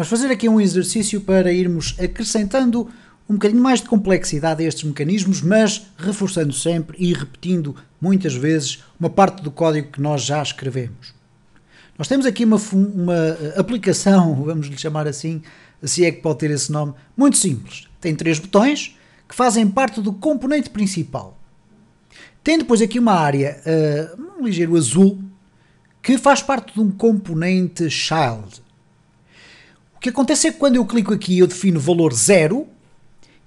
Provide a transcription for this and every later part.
Vamos fazer aqui um exercício para irmos acrescentando um bocadinho mais de complexidade a estes mecanismos, mas reforçando sempre e repetindo muitas vezes uma parte do código que nós já escrevemos. Nós temos aqui uma, uma eh, aplicação, vamos lhe chamar assim, se é que pode ter esse nome, muito simples. Tem três botões que fazem parte do componente principal. Tem depois aqui uma área, uh, um ligeiro azul, que faz parte de um componente child. O que acontece é que quando eu clico aqui eu defino valor zero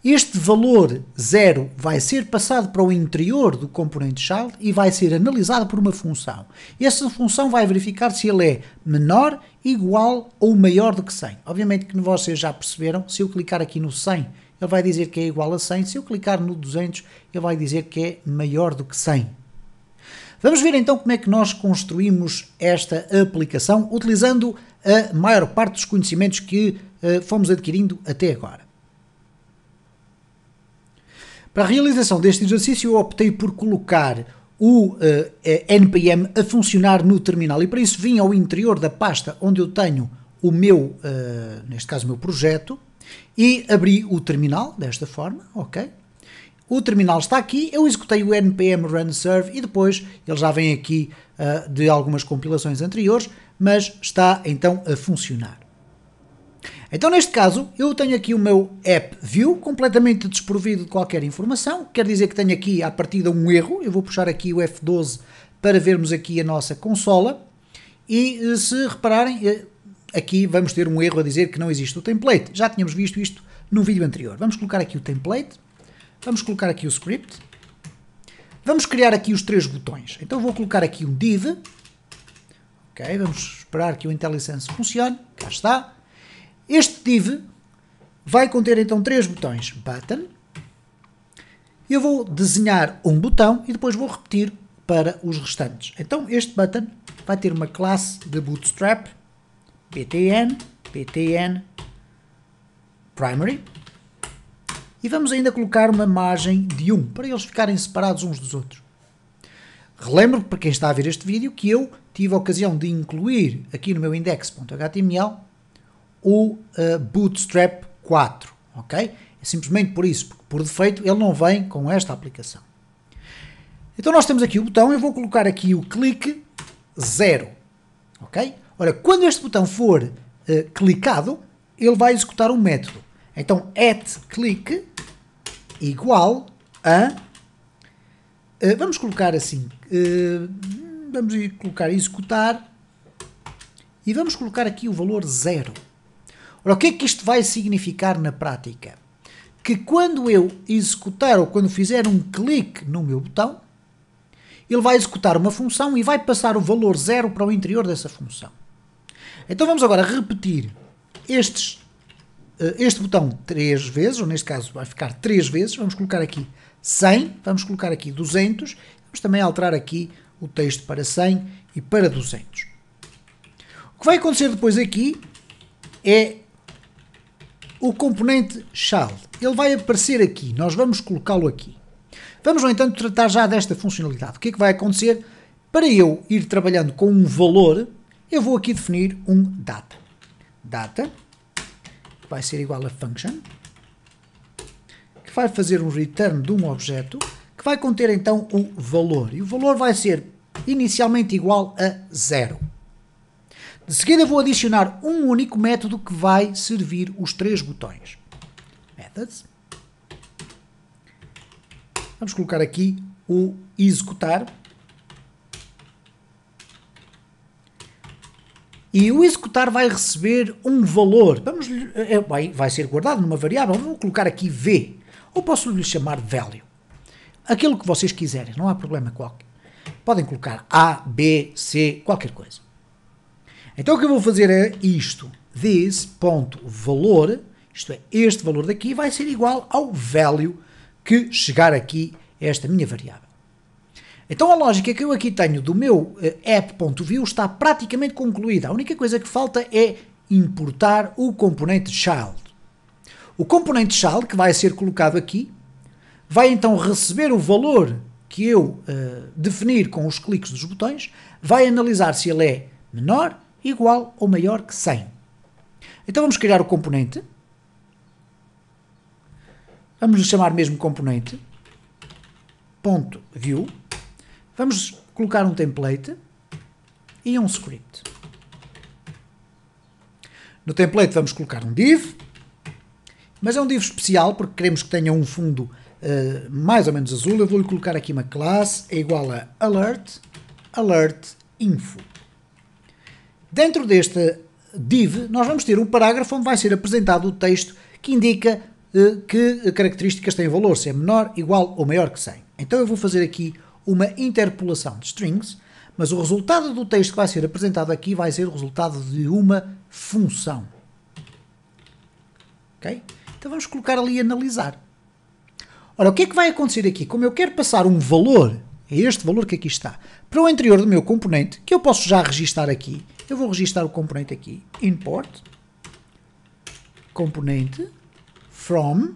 este valor zero vai ser passado para o interior do componente child e vai ser analisado por uma função. Essa função vai verificar se ele é menor, igual ou maior do que 100. Obviamente que vocês já perceberam, se eu clicar aqui no 100, ele vai dizer que é igual a 100. Se eu clicar no 200, ele vai dizer que é maior do que 100. Vamos ver então como é que nós construímos esta aplicação utilizando a maior parte dos conhecimentos que uh, fomos adquirindo até agora. Para a realização deste exercício, eu optei por colocar o uh, eh, NPM a funcionar no terminal e para isso vim ao interior da pasta onde eu tenho o meu, uh, neste caso, o meu projeto e abri o terminal desta forma, ok? o terminal está aqui, eu executei o npm run serve e depois ele já vem aqui uh, de algumas compilações anteriores, mas está então a funcionar. Então, neste caso, eu tenho aqui o meu app view completamente desprovido de qualquer informação, quer dizer que tenho aqui à partida um erro, eu vou puxar aqui o F12 para vermos aqui a nossa consola e eh, se repararem, eh, aqui vamos ter um erro a dizer que não existe o template, já tínhamos visto isto no vídeo anterior. Vamos colocar aqui o template Vamos colocar aqui o script. Vamos criar aqui os três botões. Então vou colocar aqui um div. Ok, vamos esperar que o IntelliSense funcione. Cá está. Este div vai conter então três botões. Button. Eu vou desenhar um botão e depois vou repetir para os restantes. Então este button vai ter uma classe de bootstrap btn btn primary e vamos ainda colocar uma margem de 1, para eles ficarem separados uns dos outros. Relembro para quem está a ver este vídeo que eu tive a ocasião de incluir aqui no meu index.html o uh, Bootstrap 4, ok? É simplesmente por isso, porque por defeito ele não vem com esta aplicação. Então nós temos aqui o botão, eu vou colocar aqui o clique 0, ok? Ora, quando este botão for uh, clicado, ele vai executar um método. Então, at click igual a. Eh, vamos colocar assim. Eh, vamos colocar executar. E vamos colocar aqui o valor zero. Ora, o que é que isto vai significar na prática? Que quando eu executar ou quando fizer um clique no meu botão, ele vai executar uma função e vai passar o valor zero para o interior dessa função. Então vamos agora repetir estes eh, este botão três vezes, ou neste caso vai ficar três vezes, vamos colocar aqui 100, vamos colocar aqui 200, vamos também alterar aqui o texto para 100 e para 200. O que vai acontecer depois aqui é o componente child. Ele vai aparecer aqui, nós vamos colocá-lo aqui. Vamos, no entanto, tratar já desta funcionalidade. O que é que vai acontecer? Para eu ir trabalhando com um valor, eu vou aqui definir um data. Data que vai ser igual a function, que vai fazer um return de um objeto, que vai conter então o valor. E o valor vai ser inicialmente igual a zero. De seguida vou adicionar um único método que vai servir os três botões. Methods. Vamos colocar aqui o executar e o executar vai receber um valor. Vamos, eh, eh, vai, vai ser guardado numa variável. Vou colocar aqui V. Ou posso lhe chamar value. Aquilo que vocês quiserem, não há problema qualquer. Podem colocar A, B, C, qualquer coisa. Então o que eu vou fazer é isto. This.valor, isto é, este valor daqui vai ser igual ao value que chegar aqui a esta minha variável. Então a lógica que eu aqui tenho do meu eh, app.view está praticamente concluída. A única coisa que falta é importar o componente child. O componente child, que vai ser colocado aqui, vai então receber o valor que eu uh, definir com os cliques dos botões, vai analisar se ele é menor, igual ou maior que 100. Então vamos criar o componente. Vamos lhe chamar mesmo componente. Ponto view. Vamos colocar um template e um script. No template vamos colocar um div, mas é um div especial porque queremos que tenha um fundo uh, mais ou menos azul. Eu vou-lhe colocar aqui uma classe, é igual a alert, alert info. Dentro deste div, nós vamos ter um parágrafo onde vai ser apresentado o texto que indica uh, que características têm valor, se é menor, igual ou maior que 100. Então eu vou fazer aqui uma interpolação de strings, mas o resultado do texto que vai ser apresentado aqui vai ser o resultado de uma função. Ok? Então vamos colocar ali analisar. Ora, o que é que vai acontecer aqui? Como eu quero passar um valor, é este valor que aqui está, para o interior do meu componente, que eu posso já registar aqui, eu vou registar o componente aqui, import, componente, from,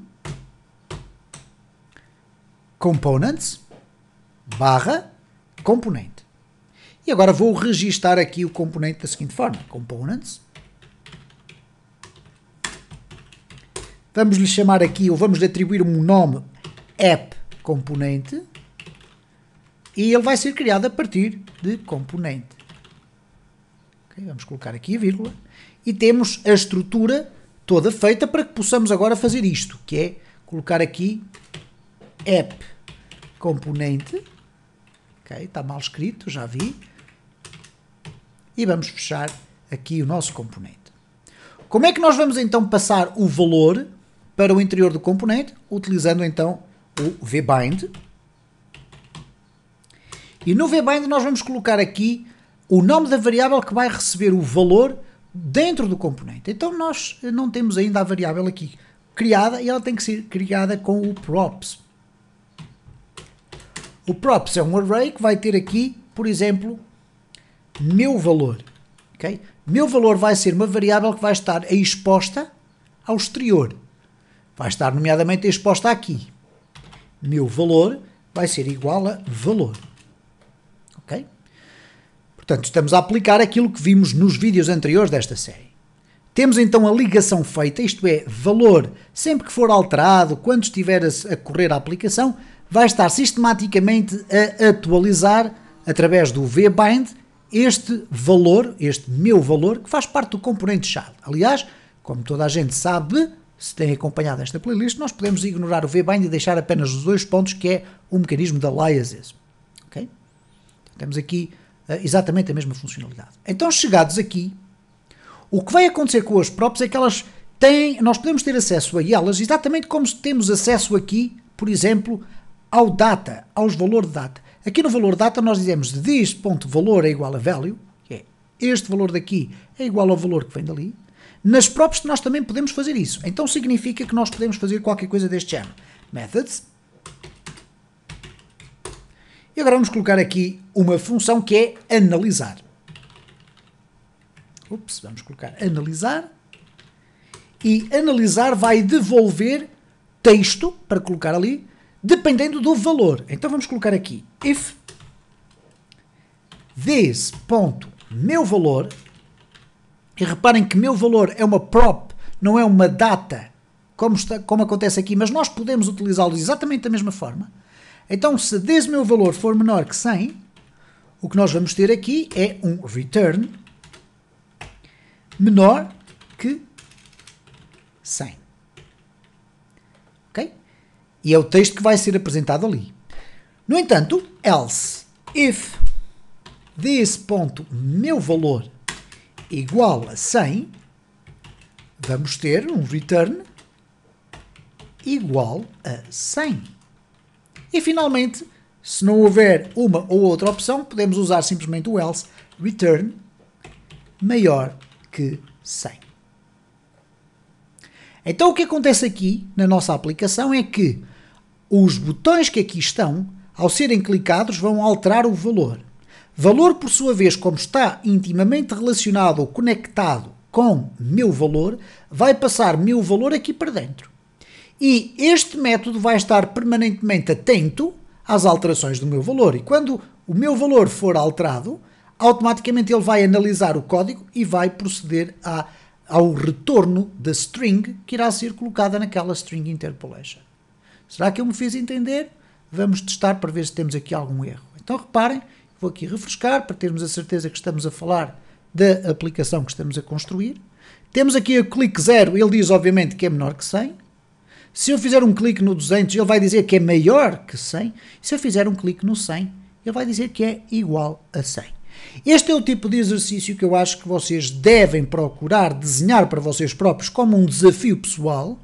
components, barra componente. E agora vou registar aqui o componente da seguinte forma, components. Vamos lhe chamar aqui, ou vamos lhe atribuir um nome app componente e ele vai ser criado a partir de componente. Okay, vamos colocar aqui a vírgula e temos a estrutura toda feita para que possamos agora fazer isto, que é colocar aqui app componente ok? Está mal escrito, já vi. E vamos fechar aqui o nosso componente. Como é que nós vamos então passar o valor para o interior do componente? Utilizando então o vbind. E no vbind nós vamos colocar aqui o nome da variável que vai receber o valor dentro do componente. Então nós não temos ainda a variável aqui criada e ela tem que ser criada com o props. O props é um array que vai ter aqui, por exemplo, meu valor. Okay? Meu valor vai ser uma variável que vai estar exposta ao exterior. Vai estar, nomeadamente, exposta aqui. Meu valor vai ser igual a valor. Ok? Portanto, estamos a aplicar aquilo que vimos nos vídeos anteriores desta série. Temos então a ligação feita, isto é, valor, sempre que for alterado, quando estiver a correr a aplicação, vai estar sistematicamente a atualizar através do vbind este valor, este meu valor, que faz parte do componente-chave. Aliás, como toda a gente sabe, se tem acompanhado esta playlist, nós podemos ignorar o vbind e deixar apenas os dois pontos, que é o mecanismo da liases. ok Então, temos aqui uh, exatamente a mesma funcionalidade. Então, chegados aqui, o que vai acontecer com as próprias é que elas têm, nós podemos ter acesso a elas exatamente como temos acesso aqui, por exemplo, ao data, aos valor de data. Aqui no valor data nós dizemos this ponto valor é igual a value, que é este valor daqui é igual ao valor que vem dali. Nas props nós também podemos fazer isso. Então significa que nós podemos fazer qualquer coisa deste género. Methods. E agora vamos colocar aqui uma função que é analisar. Ups, vamos colocar analisar. E analisar vai devolver texto para colocar ali dependendo do valor. Então vamos colocar aqui if this ponto meu valor e reparem que meu valor é uma prop, não é uma data, como, está, como acontece aqui, mas nós podemos utilizá-lo exatamente da mesma forma. Então, se desse meu valor for menor que 100, o que nós vamos ter aqui é um return menor que 100. E é o texto que vai ser apresentado ali. No entanto, else, if this ponto meu valor igual a 100, vamos ter um return igual a 100. E finalmente, se não houver uma ou outra opção, podemos usar simplesmente o else return maior que 100. Então o que acontece aqui na nossa aplicação é que os botões que aqui estão, ao serem clicados, vão alterar o valor. Valor, por sua vez, como está intimamente relacionado ou conectado com meu valor, vai passar meu valor aqui para dentro. E este método vai estar permanentemente atento às alterações do meu valor. E quando o meu valor for alterado, automaticamente ele vai analisar o código e vai proceder a, ao retorno da string que irá ser colocada naquela string interpolation. Será que eu me fiz entender? Vamos testar para ver se temos aqui algum erro. Então reparem, vou aqui refrescar para termos a certeza que estamos a falar da aplicação que estamos a construir. Temos aqui o clique 0, ele diz obviamente que é menor que 100. Se eu fizer um clique no 200, ele vai dizer que é maior que 100. Se eu fizer um clique no 100, ele vai dizer que é igual a 100. Este é o tipo de exercício que eu acho que vocês devem procurar desenhar para vocês próprios como um desafio pessoal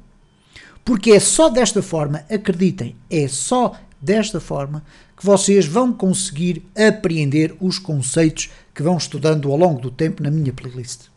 porque é só desta forma, acreditem, é só desta forma que vocês vão conseguir apreender os conceitos que vão estudando ao longo do tempo na minha playlist.